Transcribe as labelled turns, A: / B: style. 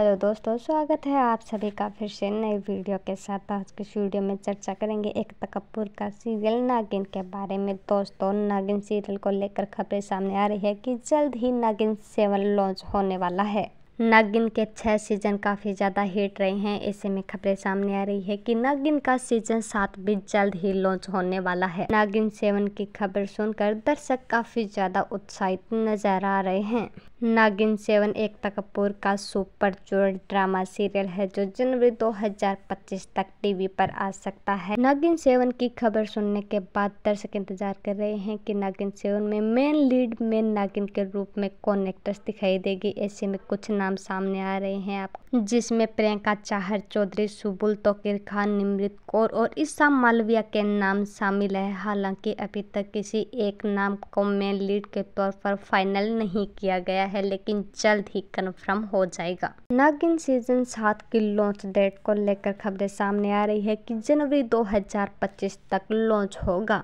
A: hello दोस्तों स्वागत है आप सभी का फिर से नए वीडियो के साथ आज के वीडियो में चर्चा करेंगे एक तकपूर का सीरियल नागिन के बारे में दोस्तों नागिन सीरियल को लेकर खबरें सामने आ रही है कि जल्द ही नागिन सेवन लॉन्च होने वाला है नागिन के छः सीजन काफ़ी ज़्यादा हिट रहे हैं ऐसे में खबरें सामने आ रही है कि नागिन का सीजन सात भी जल्द ही लॉन्च होने वाला है नागिन सेवन की खबर सुनकर दर्शक काफ़ी ज़्यादा उत्साहित नजर आ रहे हैं नागिन सेवन एकता कपूर का सुपर चोर ड्रामा सीरियल है जो जनवरी 2025 तक टीवी पर आ सकता है नागिन सेवन की खबर सुनने के बाद दर्शक इंतजार कर रहे हैं कि नागिन सेवन में मेन लीड में नागिन के रूप में कौन एक्ट्रेस दिखाई देगी ऐसे में कुछ नाम नाम सामने आ रहे हैं आप जिसमें प्रियंका चाहर चौधरी सुबुल तोकिर खान निमृत कौर और ईसा मालविया के नाम शामिल है हालांकि अभी तक किसी एक नाम को मेन लीड के तौर पर फाइनल नहीं किया गया है लेकिन जल्द ही कन्फर्म हो जाएगा नागिन सीजन सात की लॉन्च डेट को लेकर खबरें सामने आ रही है कि जनवरी 2025 तक लॉन्च होगा